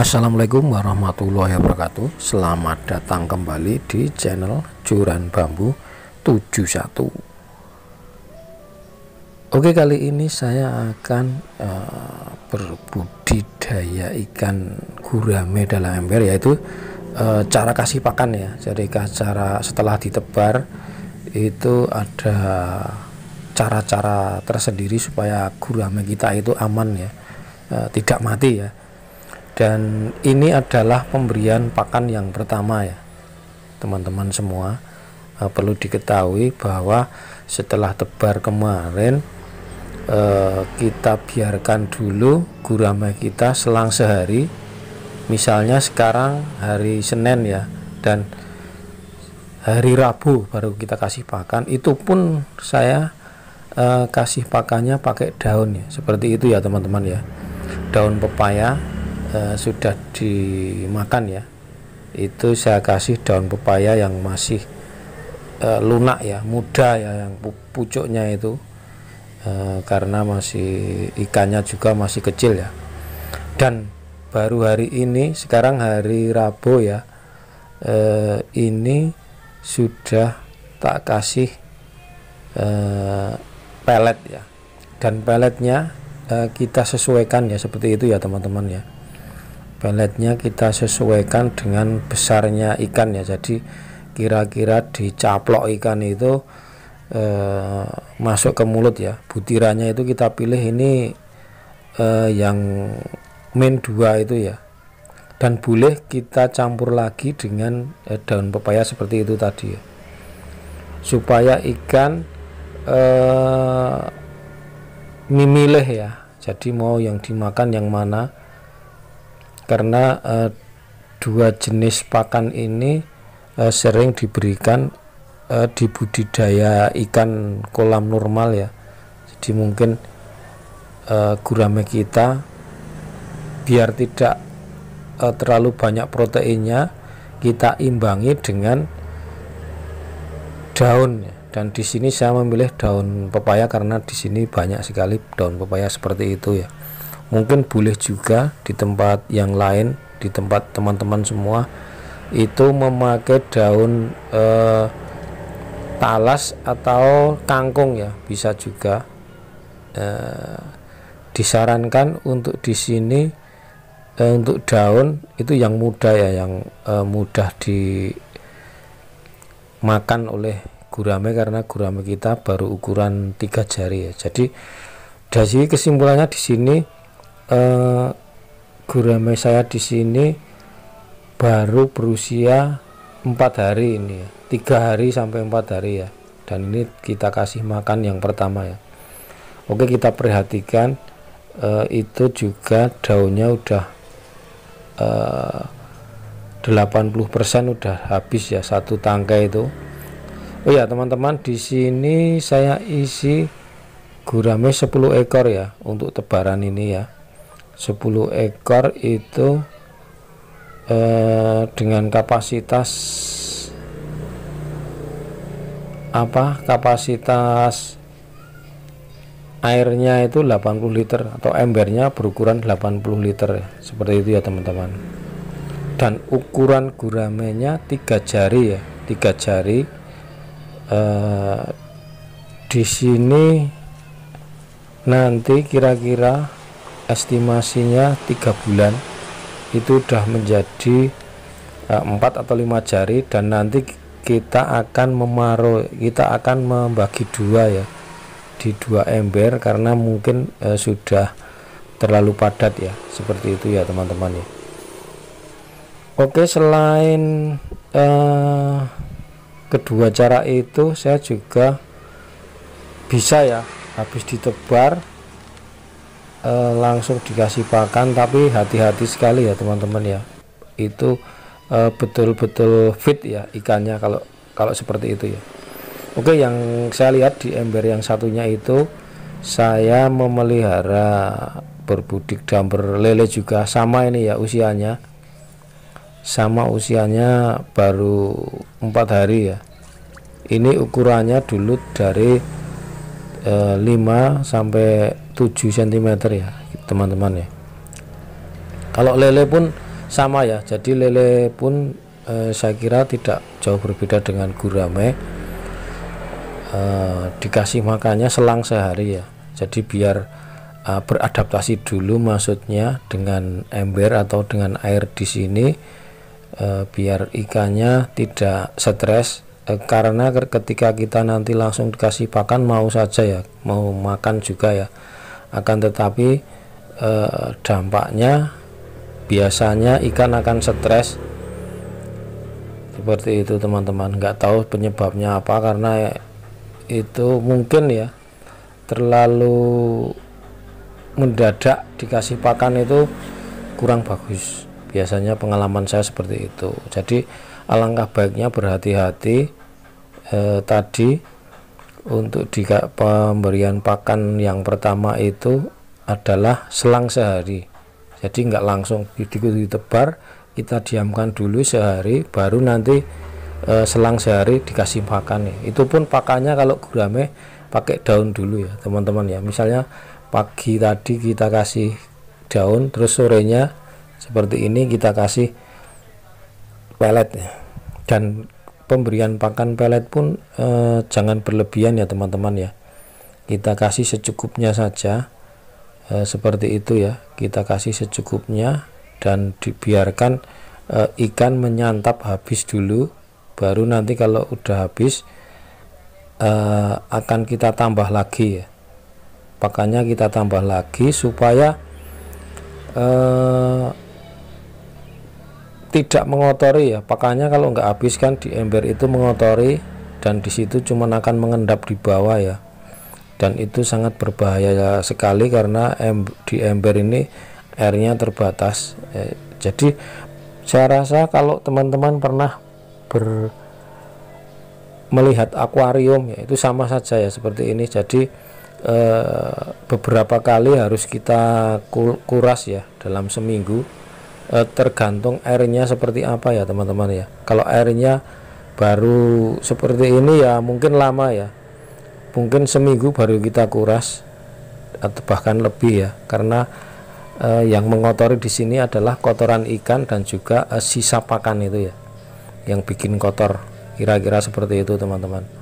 Assalamualaikum warahmatullahi wabarakatuh Selamat datang kembali di channel Juran Bambu 71 Oke kali ini saya akan uh, berbudidaya ikan gurame dalam ember yaitu uh, cara kasih pakan ya jadi cara setelah ditebar itu ada cara-cara tersendiri supaya gurame kita itu aman ya uh, tidak mati ya dan ini adalah pemberian pakan yang pertama ya teman-teman semua uh, perlu diketahui bahwa setelah tebar kemarin uh, kita biarkan dulu gurame kita selang sehari misalnya sekarang hari Senin ya dan hari Rabu baru kita kasih pakan itu pun saya eh, kasih pakannya pakai daun ya seperti itu ya teman-teman ya daun pepaya uh, sudah dimakan ya itu saya kasih daun pepaya yang masih uh, lunak ya muda ya yang pucuknya itu uh, karena masih ikannya juga masih kecil ya dan baru hari ini sekarang hari Rabu ya uh, ini sudah tak kasih uh, pelet ya dan peletnya kita sesuaikan ya seperti itu ya teman-teman ya peletnya kita sesuaikan dengan besarnya ikan ya jadi kira-kira dicaplok ikan itu eh, masuk ke mulut ya butirannya itu kita pilih ini eh, yang min dua itu ya dan boleh kita campur lagi dengan eh, daun pepaya seperti itu tadi ya supaya ikan eh, memilih ya jadi mau yang dimakan yang mana karena uh, dua jenis pakan ini uh, sering diberikan uh, di budidaya ikan kolam normal ya jadi mungkin uh, gurame kita biar tidak uh, terlalu banyak proteinnya kita imbangi dengan daun ya. dan di sini saya memilih daun pepaya karena di sini banyak sekali daun pepaya seperti itu ya mungkin boleh juga di tempat yang lain di tempat teman-teman semua itu memakai daun eh, talas atau kangkung ya bisa juga eh, disarankan untuk di sini eh, untuk daun itu yang muda ya yang eh, mudah dimakan oleh gurame karena gurame kita baru ukuran tiga jari ya jadi dari kesimpulannya di sini Eh, gurame saya di sini baru berusia empat hari ini ya tiga hari sampai empat hari ya dan ini kita kasih makan yang pertama ya oke kita perhatikan e, itu juga daunnya udah eh, puluh 80% udah habis ya satu tangkai itu Oh ya teman-teman di sini saya isi gurame 10 ekor ya untuk tebaran ini ya 10 ekor itu eh, dengan kapasitas apa kapasitas airnya itu 80 liter atau embernya berukuran 80 liter seperti itu ya teman-teman dan ukuran guramenya tiga jari ya tiga jari eh, di sini nanti kira-kira estimasinya tiga bulan itu sudah menjadi e, empat atau lima jari dan nanti kita akan memaruh kita akan membagi dua ya di dua ember karena mungkin eh, sudah terlalu padat ya seperti itu ya teman-teman ya Oke selain eh, kedua cara itu saya juga bisa ya habis ditebar e, langsung dikasih pakan tapi hati-hati sekali ya teman-teman ya itu eh, betul-betul fit ya ikannya kalau kalau seperti itu ya Oke yang saya lihat di ember yang satunya itu saya memelihara berbudik damper lele juga sama ini ya usianya sama usianya baru empat hari ya ini ukurannya dulu dari e, eh, 5 sampai 7 cm ya teman-teman ya kalau lele pun sama ya jadi lele pun eh, saya kira tidak jauh berbeda dengan gurame eh, dikasih makannya selang sehari ya jadi biar eh, beradaptasi dulu maksudnya dengan ember atau dengan air di sini eh, biar ikannya tidak stres eh, karena ketika kita nanti langsung dikasih pakan mau saja ya mau makan juga ya akan tetapi eh, dampaknya biasanya ikan akan stres seperti itu teman-teman nggak tahu penyebabnya apa karena itu mungkin ya terlalu mendadak dikasih pakan itu kurang bagus biasanya pengalaman saya seperti itu jadi alangkah baiknya berhati-hati eh, tadi untuk di pemberian pakan yang pertama itu adalah selang sehari jadi nggak langsung di ditebar kita diamkan dulu sehari baru nanti e, selang sehari dikasih pakan itu pun pakannya kalau gurame pakai daun dulu ya teman-teman ya misalnya pagi tadi kita kasih daun terus sorenya seperti ini kita kasih pelet ya. dan pemberian pakan pelet pun eh, jangan berlebihan ya teman-teman ya kita kasih secukupnya saja eh, seperti itu ya kita kasih secukupnya dan dibiarkan eh, ikan menyantap habis dulu baru nanti kalau udah habis eh, akan kita tambah lagi ya pakannya kita tambah lagi supaya eh, tidak mengotori ya pakannya kalau nggak habis kan di ember itu mengotori dan di situ cuma akan mengendap di bawah ya dan itu sangat berbahaya ya, sekali karena di ember ini airnya terbatas eh, jadi saya rasa kalau teman-teman pernah ber melihat akuarium ya itu sama saja ya seperti ini jadi eh, beberapa kali harus kita kuras ya dalam seminggu Eh, tergantung airnya seperti apa ya teman-teman ya kalau airnya baru seperti ini ya mungkin lama ya mungkin seminggu baru kita kuras atau bahkan lebih ya karena e, yang mengotori di sini adalah kotoran ikan dan juga e, sisa pakan itu ya yang bikin kotor kira-kira seperti itu teman-teman